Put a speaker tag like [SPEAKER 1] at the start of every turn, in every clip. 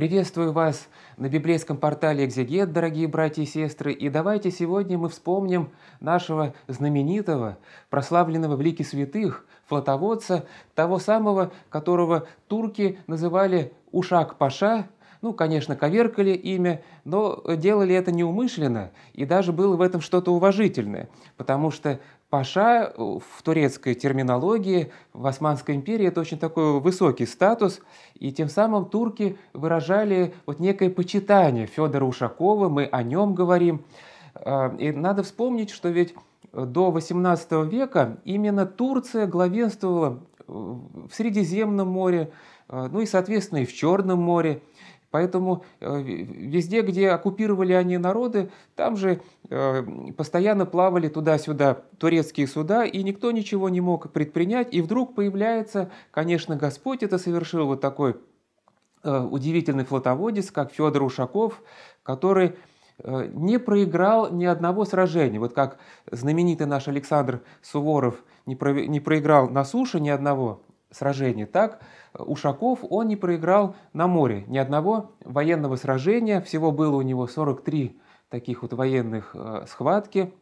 [SPEAKER 1] Приветствую вас на библейском портале «Экзегет», дорогие братья и сестры, и давайте сегодня мы вспомним нашего знаменитого, прославленного в лике святых, флотоводца, того самого, которого турки называли «Ушак-паша», ну, конечно, коверкали имя, но делали это неумышленно, и даже было в этом что-то уважительное, потому что Паша в турецкой терминологии, в Османской империи это очень такой высокий статус, и тем самым турки выражали вот некое почитание Федора Ушакова, мы о нем говорим. А, и надо вспомнить, что ведь до XVIII века именно Турция главенствовала в Средиземном море, а, ну и, соответственно, и в Черном море. Поэтому э, везде, где оккупировали они народы, там же э, постоянно плавали туда-сюда турецкие суда, и никто ничего не мог предпринять. И вдруг появляется, конечно, Господь это совершил вот такой э, удивительный флотоводец, как Федор Ушаков, который не проиграл ни одного сражения. Вот как знаменитый наш Александр Суворов не, проиграл на суше ни одного сражений. Так, Ушаков, он не проиграл на море ни одного военного сражения. Всего было у него 43 таких вот военных э, схватки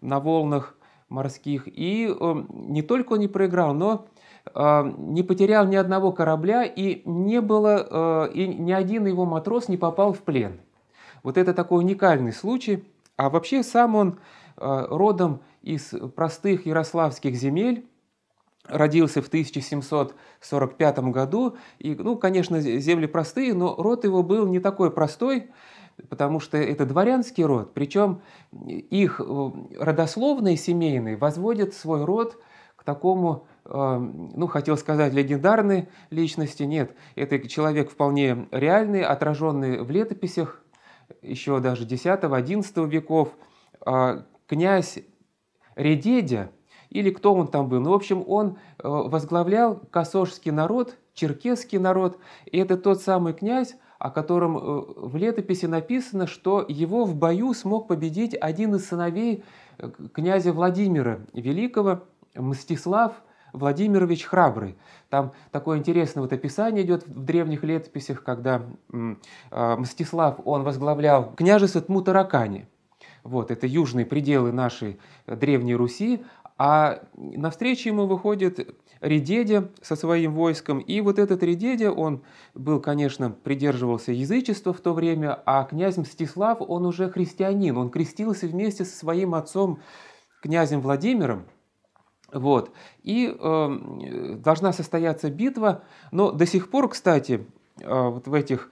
[SPEAKER 1] на волнах морских. И э, не только он не проиграл, но э, не потерял ни одного корабля, и не было, и ни один его матрос не попал в плен. Вот это такой уникальный случай. А вообще сам он родом из простых ярославских земель, родился в 1745 году. И, ну, конечно, земли простые, но род его был не такой простой, потому что это дворянский род. Причем их э, родословные семейные возводят свой род к такому э, ну, хотел сказать, легендарной личности, нет. Это человек вполне реальный, отраженный в летописях еще даже X-XI веков. А князь Редедя – или кто он там был. Ну, в общем, он э, возглавлял косожский народ, черкесский народ. И это тот самый князь, о котором э, в летописи написано, что его в бою смог победить один из сыновей э, князя Владимира Великого, Мстислав Владимирович Храбрый. Там такое интересное вот описание идет в древних летописях, когда Мстислав, он возглавлял княжество Тмутаракани. Вот, это южные пределы нашей Древней Руси, а навстречу ему выходит Редедя со своим войском. И вот этот Редедя, он был, конечно, придерживался язычества в то время, а князь Мстислав, он уже христианин, он крестился вместе со своим отцом, князем Владимиром. Вот. И э, должна состояться битва. Но до сих пор, кстати, э, вот в этих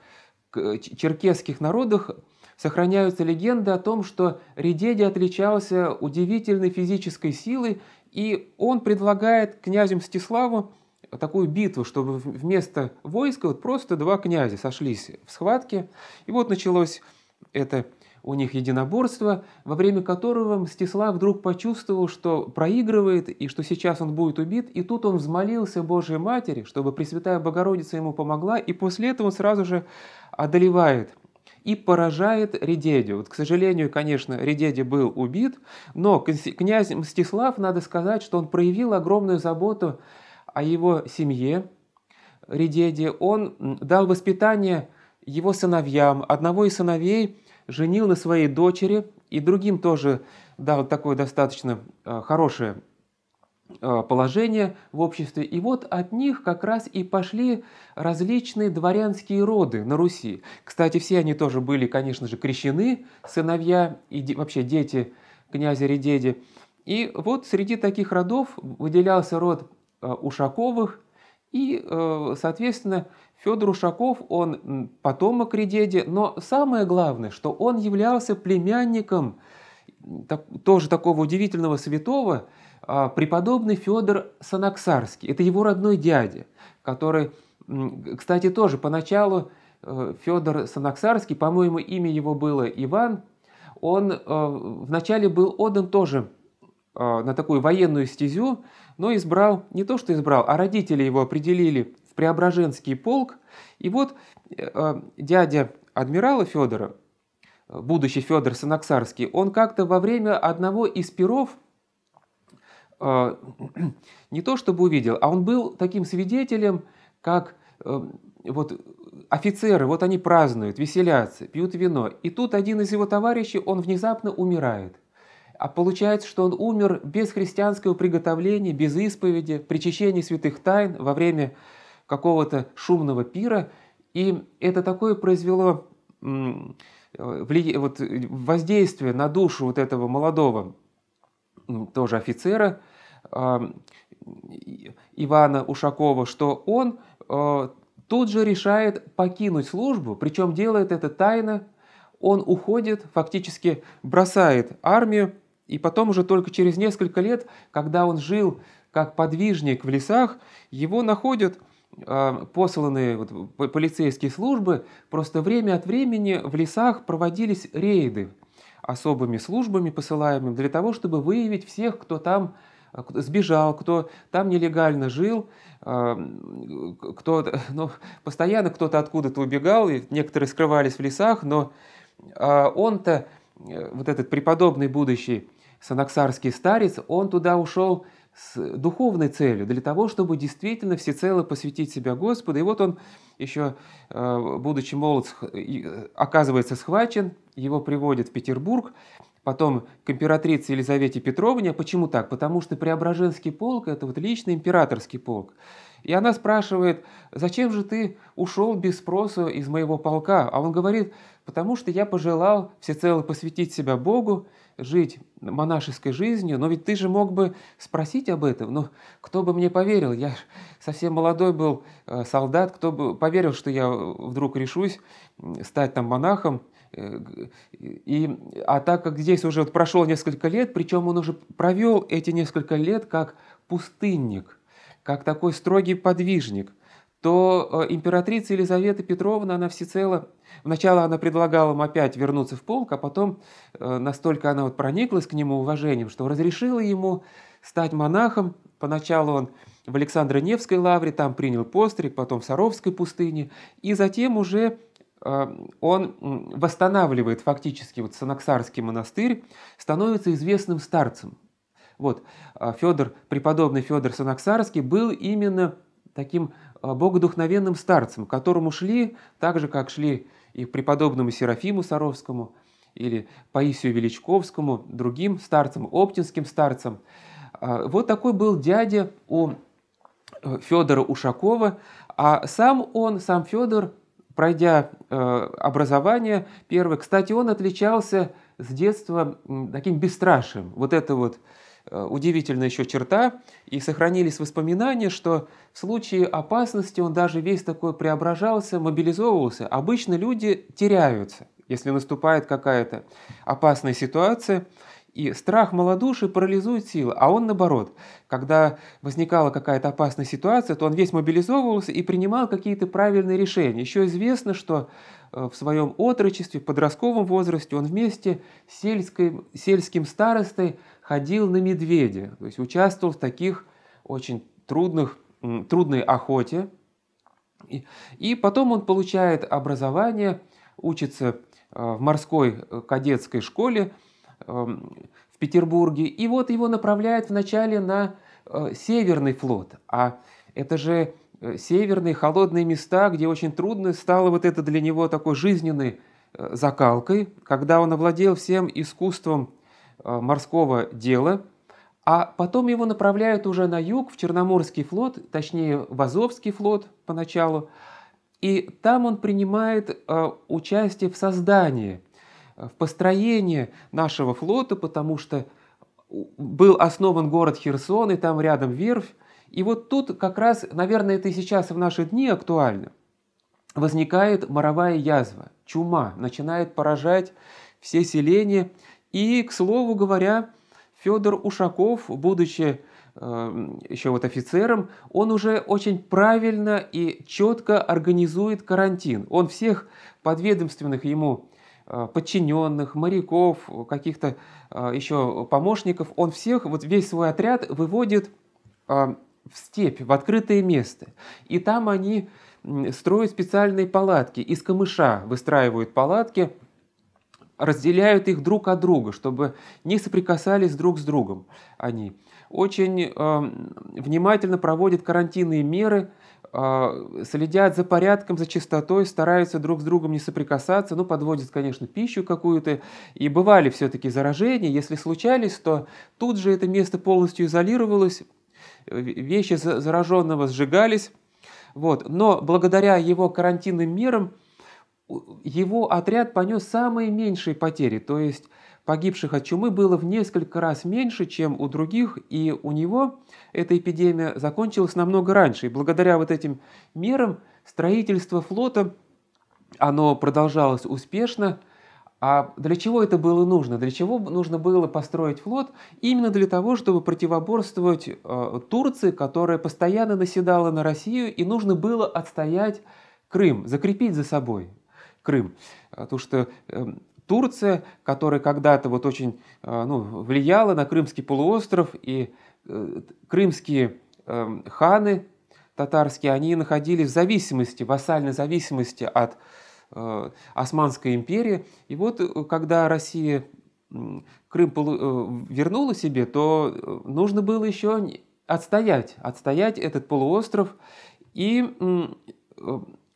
[SPEAKER 1] э, черкесских народах Сохраняются легенды о том, что Редеди отличался удивительной физической силой, и он предлагает князю Мстиславу такую битву, чтобы вместо войска вот просто два князя сошлись в схватке. И вот началось это у них единоборство, во время которого Мстислав вдруг почувствовал, что проигрывает и что сейчас он будет убит, и тут он взмолился Божьей Матери, чтобы Пресвятая Богородица ему помогла, и после этого он сразу же одолевает и поражает Редедю. Вот, к сожалению, конечно, Редеди был убит, но князь Мстислав, надо сказать, что он проявил огромную заботу о его семье Редеди. Он дал воспитание его сыновьям. Одного из сыновей женил на своей дочери и другим тоже дал такое достаточно а, хорошее Э, положение в обществе. И вот от них как раз и пошли различные дворянские роды на Руси. Кстати, все они тоже были, конечно же, крещены, сыновья и вообще дети князя Редеди. И вот среди таких родов выделялся род э, Ушаковых, и, э, соответственно, Федор Ушаков, он потомок Редеди, но самое главное, что он являлся племянником так, тоже такого удивительного святого, а, преподобный Федор Санаксарский. Это его родной дядя, который, кстати, тоже поначалу э, Федор Санаксарский, по-моему, имя его было Иван, он э, вначале был отдан тоже э, на такую военную стезю, но избрал, не то что избрал, а родители его определили в Преображенский полк. И вот дядя адмирала Федора, будущий Федор Санаксарский, он как-то во время одного из перов – а, не то чтобы увидел, а он был таким свидетелем, как эм, вот офицеры, вот они празднуют, веселятся, пьют вино. И тут один из его товарищей, он внезапно умирает. А получается, что он умер без христианского приготовления, без исповеди, причащения святых тайн во время какого-то шумного пира. И это такое произвело э, воздействие на душу вот этого молодого тоже офицера, Ивана Ушакова, что он э, тут же решает покинуть службу, причем делает это тайно. Он уходит, фактически бросает армию, и потом уже только через несколько лет, когда он жил как подвижник в лесах, его находят э, посланные вот, полицейские службы, просто время от времени в лесах проводились рейды особыми службами посылаемыми для того, чтобы выявить всех, кто там а, сбежал, кто там нелегально жил, а, кто, ну, постоянно кто-то откуда-то убегал, и некоторые скрывались в лесах, но а, он-то, э, вот этот преподобный будущий санаксарский старец, он туда ушел с духовной целью, для того, чтобы действительно всецело посвятить себя Господу. И вот он еще, э, будучи молод, э, оказывается схвачен, его приводят в Петербург, потом к императрице Елизавете Петровне. Почему так? Потому что Преображенский полк – это вот лично императорский полк. И она спрашивает, зачем же ты ушел без спроса из моего полка? А он говорит, потому что я пожелал всецело посвятить себя Богу, жить монашеской жизнью, но ведь ты же мог бы спросить об этом, но кто бы мне поверил, я совсем молодой был э, солдат, кто бы поверил, что я вдруг решусь стать там монахом, Э, и, а так как здесь уже вот прошло несколько лет, причем он уже провел эти несколько лет как пустынник, как такой строгий подвижник, то э, императрица Елизавета Петровна, она всецело... Вначале она предлагала им опять вернуться в полк, а потом э, настолько она вот прониклась к нему уважением, что разрешила ему стать монахом. Поначалу он в Александро-Невской лавре, там принял постриг, потом в Саровской пустыне, и затем уже Эм, он восстанавливает фактически вот Санаксарский монастырь, становится известным старцем. Вот, а, Федор, преподобный Федор Санаксарский был именно таким э, богодухновенным старцем, к которому шли, так же, как шли и преподобному Серафиму Саровскому, или Паисию Величковскому, другим старцам, оптинским старцам. А, вот такой был дядя у э, Федора Ушакова, а сам он, сам Федор, пройдя э, образование первое. Кстати, он отличался с детства таким бесстрашием. Вот это вот э, удивительная еще черта, и сохранились воспоминания, что в случае опасности он даже весь такой преображался, мобилизовывался. Обычно люди теряются, если наступает какая-то опасная ситуация, и страх малодушия парализует силы, а он наоборот. Когда возникала какая-то опасная ситуация, то он весь мобилизовывался и принимал какие-то правильные решения. Еще известно, что э, в своем отрочестве, в подростковом возрасте он вместе с сельским, сельским старостой ходил на медведя, то есть участвовал в таких очень трудных, трудной охоте. И, и потом он получает образование, учится э, в морской э, кадетской школе, Эм, в Петербурге. И вот его направляют вначале на э, Северный флот. А это же э, северные холодные места, где очень трудно стало вот это для него такой жизненной э, закалкой, когда он овладел всем искусством морского дела, а потом его направляют уже на юг, в Черноморский флот, точнее в Азовский флот поначалу, и там он принимает участие в создании Э, в построение нашего флота, потому что был основан город Херсон, и там рядом верфь. И вот тут как раз, наверное, это и сейчас в наши дни актуально. Возникает моровая язва, чума, начинает поражать все селения. И, к слову говоря, Федор Ушаков, будучи э, еще вот офицером, он уже очень правильно и четко организует карантин. Он всех подведомственных ему Э, подчиненных, моряков, каких-то э, еще помощников, он всех, вот весь свой отряд выводит э, в степь, в открытое место. И там они строят специальные палатки, из камыша выстраивают палатки, разделяют их друг от друга, чтобы не соприкасались друг с другом они. Очень э, внимательно проводят карантинные меры, а, следят за порядком, за чистотой, стараются друг с другом не соприкасаться, ну, подводят, конечно, пищу какую-то. И бывали все-таки заражения, если случались, то тут же это место полностью изолировалось, э, вещи зараженного сжигались. Вот. Но благодаря его карантинным мерам его отряд понес самые меньшие потери, то есть Погибших от чумы было в несколько раз меньше, чем у других, и у него эта эпидемия закончилась намного раньше. И благодаря вот этим мерам строительство флота, оно продолжалось успешно. А для чего это было нужно? Для чего нужно было построить флот? Именно для того, чтобы противоборствовать э, Турции, которая постоянно наседала на Россию, и нужно было отстоять Крым, закрепить за собой Крым. Потому что эм, Турция, которая когда-то вот очень э, ну, влияла на Крымский полуостров, и э, крымские эм, ханы татарские, они находились в зависимости, в вассальной зависимости от э, Османской империи. И вот когда Россия Крым вернула себе, то нужно было еще отстоять, отстоять этот полуостров. И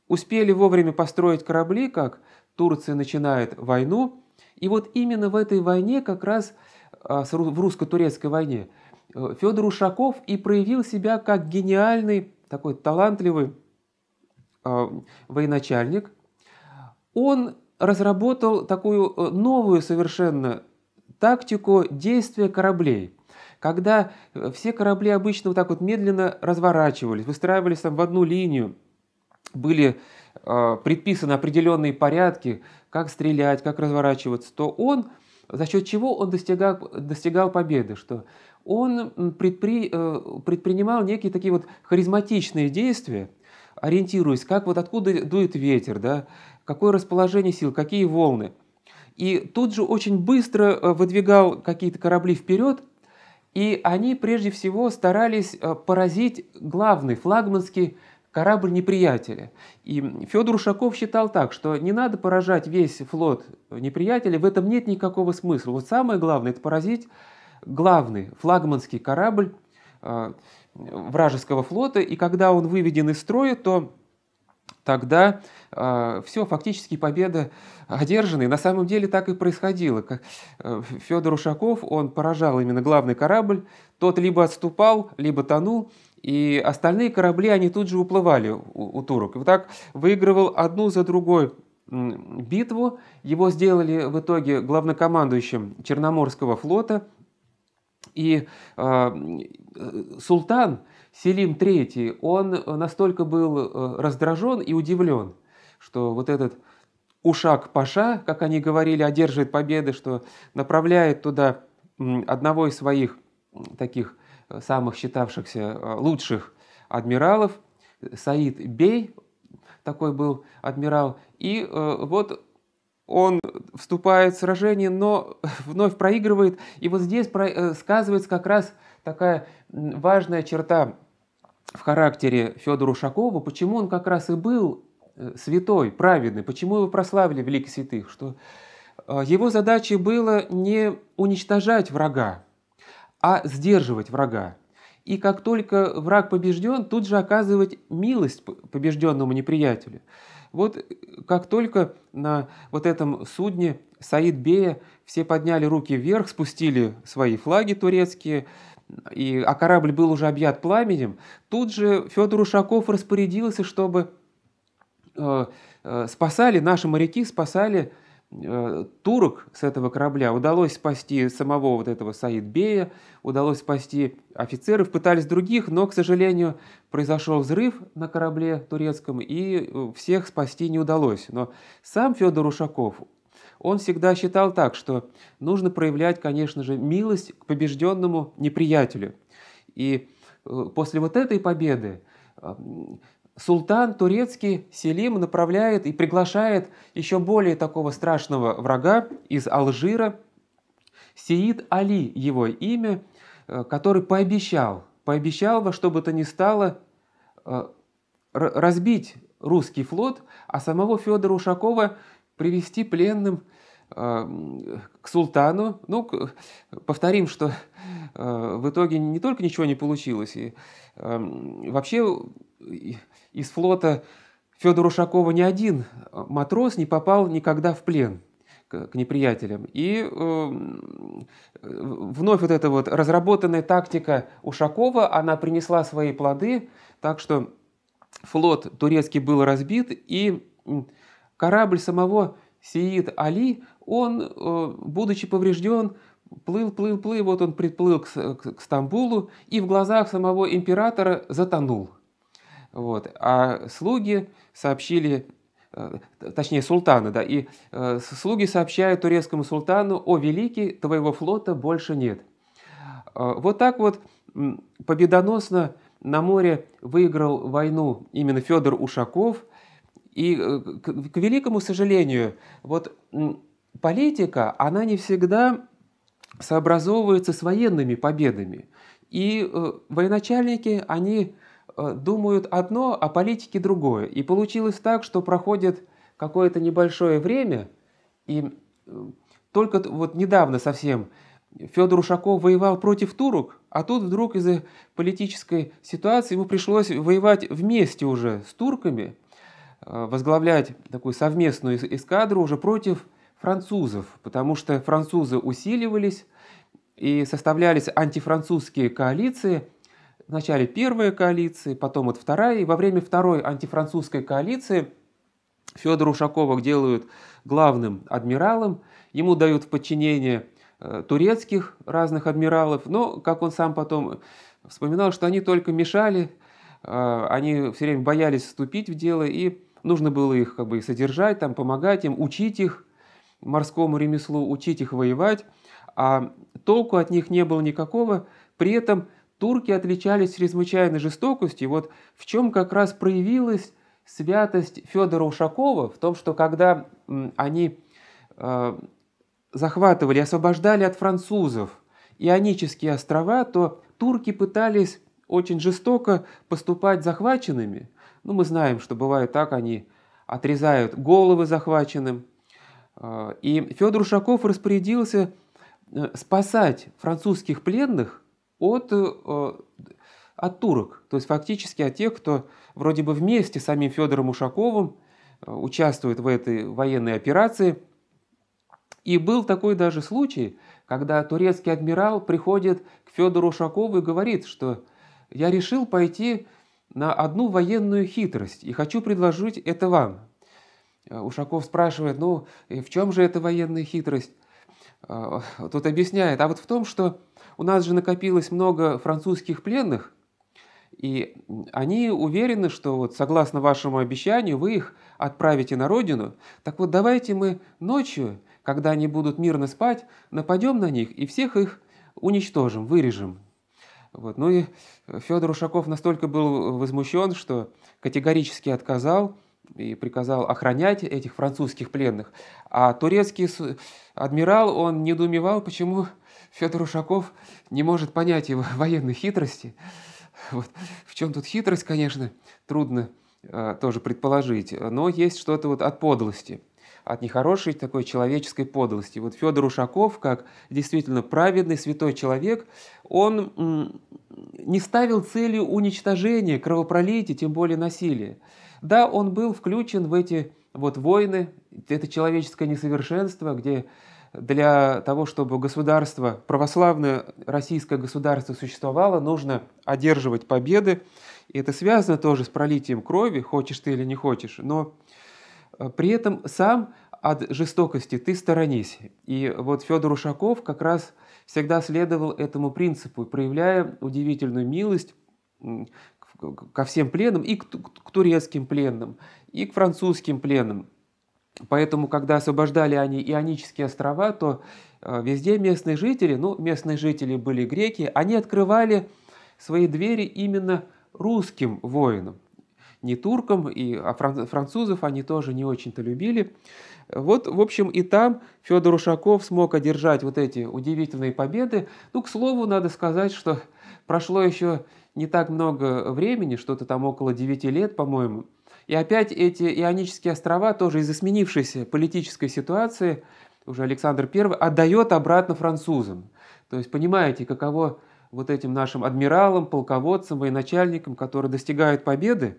[SPEAKER 1] успели вовремя построить корабли, как Турция начинает войну. И вот именно в этой войне, как раз а, в русско-турецкой войне, э, Федор Ушаков и проявил себя как гениальный, такой талантливый а, военачальник. Он разработал такую э, новую совершенно тактику действия кораблей. Когда э, все корабли обычно вот так вот медленно разворачивались, выстраивались там в одну линию, были а, предписаны определенные порядки, как стрелять, как разворачиваться, то он, за счет чего он достигал, достигал победы, что он предпри, э, предпринимал некие такие вот харизматичные действия, ориентируясь, как вот откуда дует ветер, да, какое расположение сил, какие волны. И тут же очень быстро э, выдвигал какие-то корабли вперед, и они прежде всего старались э, поразить главный флагманский корабль неприятеля. И Федор Ушаков считал так, что не надо поражать весь флот неприятеля, в этом нет никакого смысла. Вот самое главное – это поразить главный флагманский корабль э, вражеского флота, и когда он выведен из строя, то тогда э, все, фактически победа одержана. И на самом деле так и происходило. Как, э, Федор Ушаков, он поражал именно главный корабль, тот либо отступал, либо тонул, и остальные корабли, они тут же уплывали у, у турок. И вот так выигрывал одну за другой битву. Его сделали в итоге главнокомандующим Черноморского флота. И а, э, султан Селим III, он настолько был э, раздражен и удивлен, что вот этот Ушак Паша, как они говорили, одерживает победы, что направляет туда одного из своих таких самых считавшихся э, лучших адмиралов. Саид Бей такой был адмирал. И э, вот он вступает в сражение, но вновь проигрывает. И вот здесь э, сказывается как раз такая важная черта в характере Федора Ушакова, почему он как раз и был святой, праведный, почему его прославили великих святых, что его задачей было не уничтожать врага, а сдерживать врага. И как только враг побежден, тут же оказывать милость побежденному неприятелю. Вот э, как только на вот этом судне Саид Бея все подняли руки вверх, спустили свои флаги турецкие, и, а корабль был уже объят пламенем, тут же Федор Ушаков распорядился, чтобы э, э, спасали, наши моряки спасали Э, турок с этого корабля, удалось спасти самого вот этого Саидбея, удалось спасти офицеров, пытались других, но, к сожалению, произошел взрыв на корабле турецком, и э, всех спасти не удалось. Но сам Федор Ушаков, он всегда считал так, что нужно проявлять, конечно же, милость к побежденному неприятелю. И э, после вот этой победы султан турецкий Селим направляет и приглашает еще более такого страшного врага из Алжира, Сеид Али его имя, э, который пообещал, пообещал во что бы то ни стало э, разбить русский флот, а самого Федора Ушакова привести пленным Э, к султану. Ну, повторим, что э, в итоге не только ничего не получилось, и э, вообще из флота Федора Ушакова ни один матрос не попал никогда в плен к неприятелям. И вновь вот эта вот разработанная тактика Ушакова, она принесла свои плоды, так что флот турецкий был разбит, и корабль самого Сиид Али он, э, будучи поврежден, плыл, плыл, плыл, вот он приплыл к, к, к Стамбулу и в глазах самого императора затонул. Вот. А слуги сообщили, э, точнее султана, да, и э, слуги сообщают турецкому султану, о, великий, твоего флота больше нет. А, вот так вот победоносно на море выиграл войну именно Федор Ушаков. И, к великому сожалению, вот политика, она не всегда сообразовывается с военными победами. И э, военачальники, они э, думают одно, а политики другое. И получилось так, что проходит какое-то небольшое время, и э, только вот недавно совсем Федор Ушаков воевал против турок, а тут вдруг из-за политической ситуации ему пришлось воевать вместе уже с турками, э, возглавлять такую совместную эскадру уже против французов, потому что французы усиливались и составлялись антифранцузские коалиции. Вначале первая коалиция, потом вот вторая. И во время второй антифранцузской коалиции Федора Ушакова делают главным адмиралом. Ему дают в подчинение э, турецких разных адмиралов, но, как он сам потом вспоминал, что они только мешали, э, они все время боялись вступить в дело, и нужно было их как бы содержать, там, помогать им, учить их, морскому ремеслу, учить их воевать, а толку от них не было никакого. При этом турки отличались чрезвычайной жестокостью. Вот в чем как раз проявилась святость Федора Ушакова, в том, что когда они э, захватывали, освобождали от французов ионические острова, то турки пытались очень жестоко поступать захваченными. Ну, мы знаем, что бывает так, они отрезают головы захваченным, а, и Федор Ушаков распорядился э, спасать французских пленных от, э, от турок, то есть фактически от тех, кто вроде бы вместе с самим Федором Ушаковым э, участвует в этой военной операции. И был такой даже случай, когда турецкий адмирал приходит к Федору Ушакову и говорит, что «я решил пойти на одну военную хитрость и хочу предложить это вам». Э, Ушаков спрашивает, ну, и в чем же эта военная хитрость? Э, тот объясняет, а вот в том, что у нас же накопилось много французских пленных, и они уверены, что вот согласно вашему обещанию вы их отправите на родину. Так вот давайте мы ночью, когда они будут мирно спать, нападем на них и всех их уничтожим, вырежем. Вот. Ну и Федор Ушаков настолько был возмущен, что категорически отказал – и приказал охранять этих французских пленных. А турецкий адмирал, он недоумевал, почему Федор Ушаков не может понять его военной хитрости. Вот. В чем тут хитрость, конечно, трудно э, тоже предположить, но есть что-то вот от подлости, от нехорошей такой человеческой подлости. Вот Федор Ушаков, как действительно праведный, святой человек, он м, не ставил целью уничтожения, кровопролития, тем более насилия. Да, он был включен в эти вот войны, это человеческое несовершенство, где для того, чтобы государство, православное российское государство существовало, нужно одерживать победы. И это связано тоже с пролитием крови, хочешь ты или не хочешь, но э, при этом сам от жестокости ты сторонись. И вот Федор Ушаков как раз всегда следовал этому принципу, проявляя удивительную милость ко всем пленным, и к, к турецким пленным, и к французским пленным. Поэтому, когда освобождали они Ионические острова, то э, везде местные жители, ну, местные жители были греки, они открывали свои двери именно русским воинам. Не туркам, и, а французов они тоже не очень-то любили. Вот, в общем, и там Федор Ушаков смог одержать вот эти удивительные победы. Ну, к слову, надо сказать, что прошло еще не так много времени, что-то там около 9 лет, по-моему. И опять эти Ионические острова тоже из-за сменившейся политической ситуации уже Александр I отдает обратно французам. То есть понимаете, каково вот этим нашим адмиралам, полководцам, военачальникам, которые достигают победы,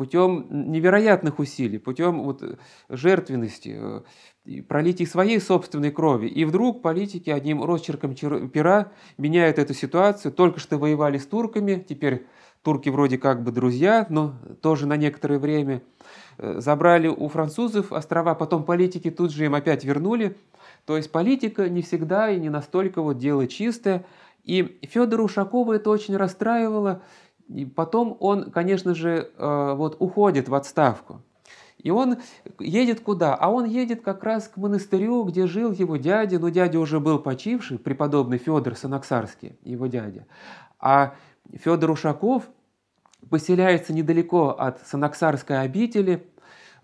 [SPEAKER 1] путем невероятных усилий, путем вот э, жертвенности, э, пролитий своей собственной крови. И вдруг политики одним росчерком пера меняют эту ситуацию. Только что воевали с турками, теперь турки вроде как бы друзья, но тоже на некоторое время. Э, забрали у французов острова, потом политики тут же им опять вернули. То есть политика не всегда и не настолько вот дело чистое. И Федора Ушакова это очень расстраивало, и потом он, конечно же, э, вот уходит в отставку. И он едет куда? А он едет как раз к монастырю, где жил его дядя. Но ну, дядя уже был почивший, преподобный Федор Санаксарский, его дядя. А Федор Ушаков поселяется недалеко от Санаксарской обители.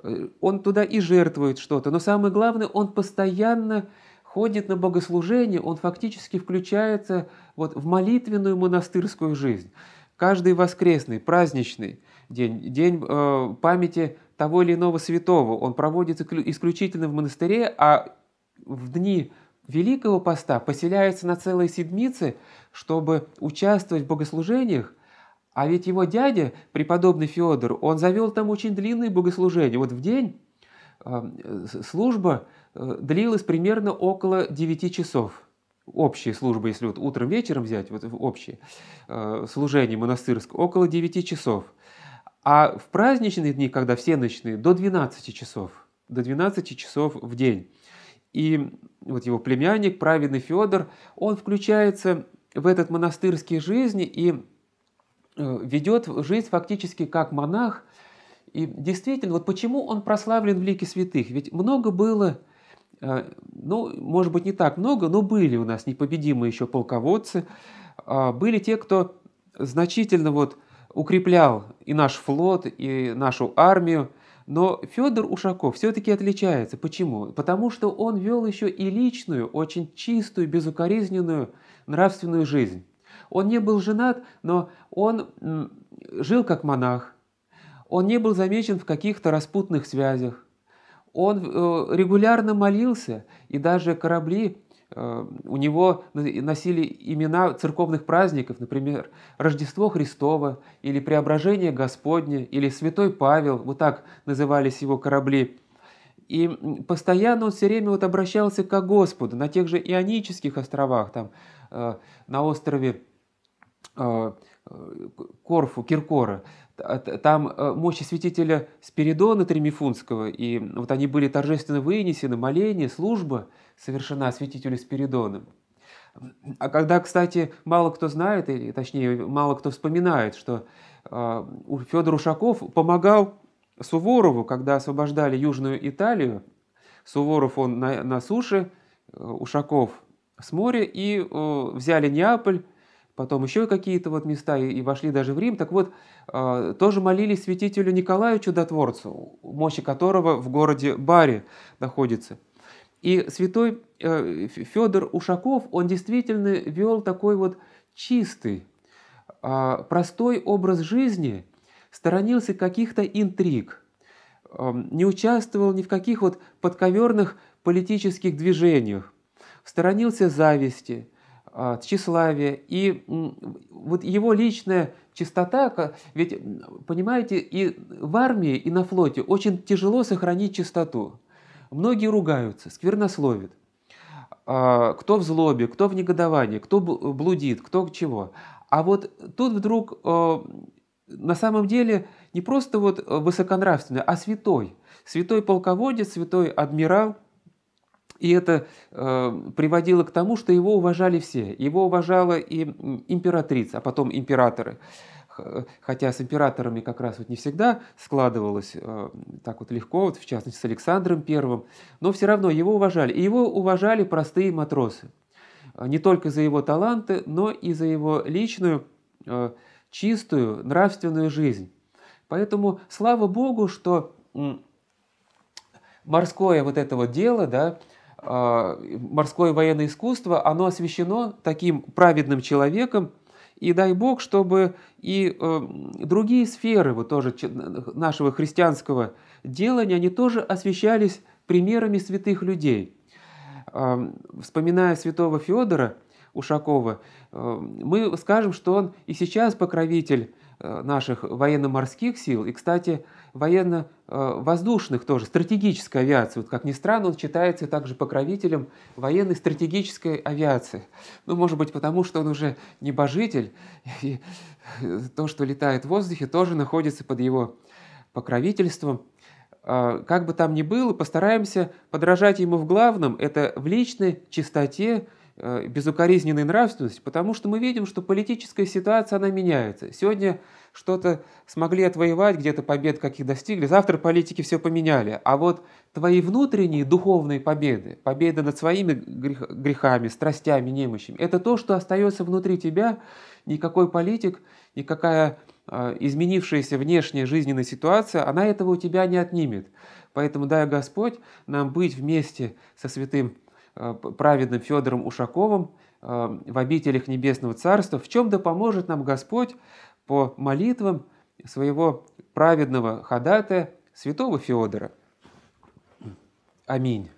[SPEAKER 1] Э, он туда и жертвует что-то. Но самое главное, он постоянно ходит на богослужение, он фактически включается вот в молитвенную монастырскую жизнь. Каждый воскресный, праздничный день, день э, памяти того или иного святого, он проводится исключительно в монастыре, а в дни Великого Поста поселяется на целые седмицы, чтобы участвовать в богослужениях, а ведь его дядя, преподобный Федор, он завел там очень длинные богослужения. Вот в день э, служба э, длилась примерно около 9 часов общие службы, если вот утром вечером взять, вот общие, э, служение монастырское, около 9 часов. А в праздничные дни, когда все ночные, до 12 часов, до 12 часов в день. И вот его племянник, праведный Федор, он включается в этот монастырский жизнь и э, ведет жизнь фактически как монах. И действительно, вот почему он прославлен в лике святых? Ведь много было а, ну, может быть, не так много, но были у нас непобедимые еще полководцы, а, были те, кто значительно вот укреплял и наш флот, и нашу армию, но Федор Ушаков все-таки отличается. Почему? Потому что он вел еще и личную, очень чистую, безукоризненную нравственную жизнь. Он не был женат, но он жил как монах. Он не был замечен в каких-то распутных связях он э, регулярно молился, и даже корабли э, у него носили имена церковных праздников, например, Рождество Христово или Преображение Господне или Святой Павел, вот так назывались его корабли. И постоянно он все время вот обращался к Господу на тех же Ионических островах, там, э, на острове Корфу, Киркора. Там э, мощи святителя Спиридона Тремифунского, и вот они были торжественно вынесены, моление, служба совершена святителю Спиридоном. А когда, кстати, мало кто знает, или точнее, мало кто вспоминает, что э, Федор Ушаков помогал Суворову, когда освобождали Южную Италию. Суворов он на, на суше, э, Ушаков с моря, и э, взяли Неаполь, потом еще какие-то вот места и, и вошли даже в Рим. Так вот, э, тоже молились святителю Николаю Чудотворцу, мощи которого в городе Баре находится. И святой э, Федор Ушаков, он действительно вел такой вот чистый, э, простой образ жизни, сторонился каких-то интриг, э, не участвовал ни в каких вот подковерных политических движениях, сторонился зависти – а, тщеславие и вот его личная чистота, ведь, понимаете, и в армии, и на флоте очень тяжело сохранить чистоту. Многие ругаются, сквернословят. А, кто в злобе, кто в негодовании, кто блудит, кто к чего. А вот тут вдруг э, на самом деле не просто вот э, высоконравственный, а святой. Святой полководец, святой адмирал – и это э, приводило к тому, что его уважали все. Его уважала и императрица, а потом императоры. Э, хотя с императорами как раз вот не всегда складывалось э, так вот легко, вот в частности с Александром Первым. но все равно его уважали. И его уважали простые матросы. Э, не только за его таланты, но и за его личную, э, чистую, нравственную жизнь. Поэтому слава Богу, что морское вот это вот дело, да, Э, морское военное искусство, оно освящено таким праведным человеком, и дай Бог, чтобы и э, другие сферы вот тоже нашего христианского делания, они тоже освещались примерами святых людей. Э, вспоминая святого Федора Ушакова, э, мы скажем, что он и сейчас покровитель Э, наших военно-морских сил и, кстати, военно-воздушных тоже, стратегической авиации. Вот, как ни странно, он считается также покровителем военной стратегической авиации. Ну, может быть, потому что он уже небожитель, и то, что летает в воздухе, тоже находится под его покровительством. А, как бы там ни было, постараемся подражать ему в главном – это в личной чистоте Э, безукоризненной нравственности, потому что мы видим, что политическая ситуация, она меняется. Сегодня что-то смогли отвоевать, где-то побед каких достигли, завтра политики все поменяли. А вот твои внутренние духовные победы, победы над своими грехами, страстями, немощами, это то, что остается внутри тебя, никакой политик, никакая э, изменившаяся внешняя жизненная ситуация, она этого у тебя не отнимет. Поэтому дай Господь нам быть вместе со святым Э, праведным Федором Ушаковым э, в обителях Небесного Царства, в чем да поможет нам Господь по молитвам своего праведного ходатая святого Феодора. Аминь.